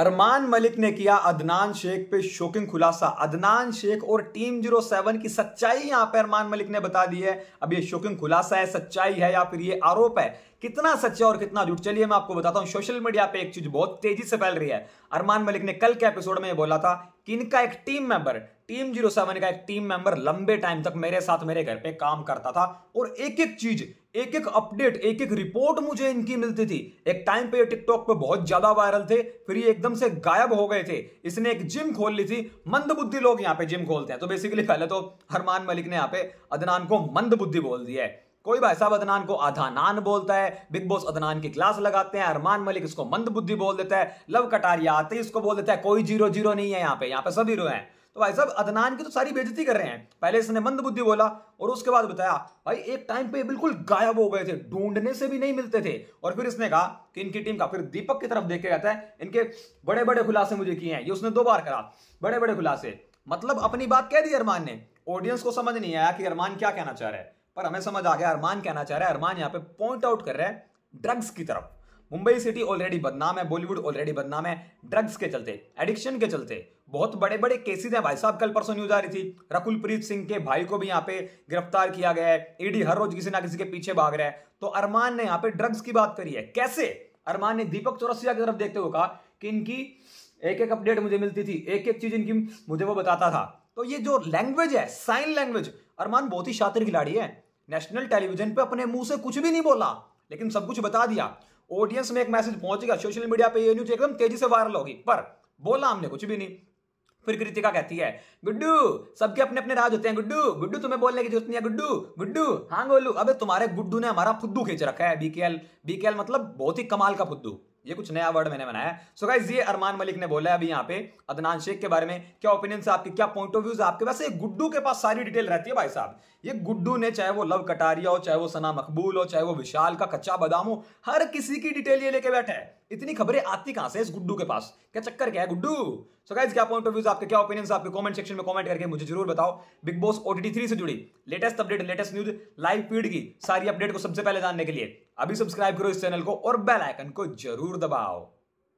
अरमान मलिक ने किया अदनान शेख पे शोकिंग खुलासा अदनान शेख और टीम जीरो सेवन की सच्चाई यहां पे अरमान मलिक ने बता दी है अब ये शोकिंग खुलासा है सच्चाई है या फिर ये आरोप है कितना सच्चा और कितना झूठ चलिए मैं आपको बताता हूं सोशल मीडिया पे एक चीज बहुत तेजी से फैल रही है अरमान मलिक ने कल के एपिसोड में बोला था कि इनका एक team member team zero seven का एक टीम मेंबर लंबे टाइम तक मेरे साथ मेरे घर पे काम करता था और एक एक चीज एक एक अपडेट एक एक रिपोर्ट मुझे इनकी मिलती थी एक टाइम पे ये टिकटॉक पे बहुत ज्यादा वायरल थे फिर ये एकदम से गायब हो गए थे इसने एक जिम खोल ली थी मंदबुद्धि लोग यहाँ पे जिम खोलते हैं तो बेसिकली पहले तो हरमान मलिक ने यहाँ पे अदनान को मंदबुद्धि बोल दिया है कोई भाई साहब अदनान को नान बोलता है बिग बॉस अदनान की क्लास लगाते हैं अरमान मलिक इसको मंद बुद्धि बोल देता है लव कटारिया आते ही इसको बोल देता है कोई जीरो जीरो नहीं है यहाँ पे यहाँ पे सब हीरो हैं तो भाई साहब अदनान की तो सारी बेजती कर रहे हैं पहले इसने मंद बुद्धि बोला और उसके बाद बताया भाई एक टाइम पे बिल्कुल गायब हो गए थे ढूंढने से भी नहीं मिलते थे और फिर इसने कहा कि इनकी टीम का फिर दीपक की तरफ देखे जाता है इनके बड़े बड़े खुलासे मुझे किए हैं ये उसने दो बार करा बड़े बड़े खुलासे मतलब अपनी बात कह दी अरमान ने ऑडियंस को समझ नहीं आया कि अरमान क्या कहना चाह रहा है पर हमें समझ आ गया अरमान कहना चाह रहा है अरमान यहाँ पे पॉइंट आउट कर रहे हैं ड्रग्स की तरफ मुंबई सिटी ऑलरेडी बदनाम है बॉलीवुड ऑलरेडी बदनाम है ड्रग्स के चलते एडिक्शन के चलते बहुत बड़े बड़े केसेस हैं भाई साहब कल परसों न्यूज आ रही थी रकुलप्रीत सिंह के भाई को भी यहाँ पे गिरफ्तार किया गया है ईडी हर रोज किसी ना किसी के पीछे भाग रहा है तो अरमान ने यहाँ पे ड्रग्स की बात करी है कैसे अरमान ने दीपक चौरसिया की तरफ देखते हुए कहा कि इनकी एक एक अपडेट मुझे मिलती थी एक एक चीज इनकी मुझे वो बताता था तो ये जो लैंग्वेज है साइन लैंग्वेज अरमान बहुत ही शातिर खिलाड़ी है नेशनल टेलीविजन पे अपने मुंह से कुछ भी नहीं बोला लेकिन सब कुछ बता दिया ऑडियंस में एक मैसेज पहुंचेगा सोशल मीडिया पे ये न्यूज एकदम तेजी से वायरल होगी पर बोला हमने कुछ भी नहीं फिर कृतिका कहती है गुड्डू सबके अपने अपने राज होते हैं गुड्डू गुड्डू तुम्हें बोलने की जरूरत नहीं है गुड्डू गुड्डू हाँ गोलू अबे तुम्हारे गुड्डू ने हमारा फुद्दू खींच रखा है बीकेएल बीकेएल मतलब बहुत ही कमाल का फुद्दू ये कुछ नया वर्ड मैंने बनाया सो गाइज ये अरमान मलिक ने बोला है अभी यहाँ पे अदनान शेख के बारे में क्या ओपिनियन आपके क्या पॉइंट ऑफ व्यूज आपके वैसे गुड्डू के पास सारी डिटेल रहती है भाई साहब ये गुड्डू ने चाहे वो लव कटारिया हो चाहे वो सना मकबूल हो चाहे वो विशाल का कच्चा बादाम हो हर किसी की डिटेल ये लेके बैठा है इतनी खबरें आती कहां से इस गुड्डू के पास क्या चक्कर क्या है गुड्डू सो गाइस क्या पॉइंट ऑफ व्यूज आपके क्या ओपिनियंस आपके कमेंट सेक्शन में कमेंट करके मुझे जरूर बताओ बिग बॉस ओटीटी थ्री से जुड़ी latest update latest news live feed की सारी अपडेट को सबसे पहले जानने के लिए अभी सब्सक्राइब करो इस चैनल को और बेल आइकन को जरूर दबाओ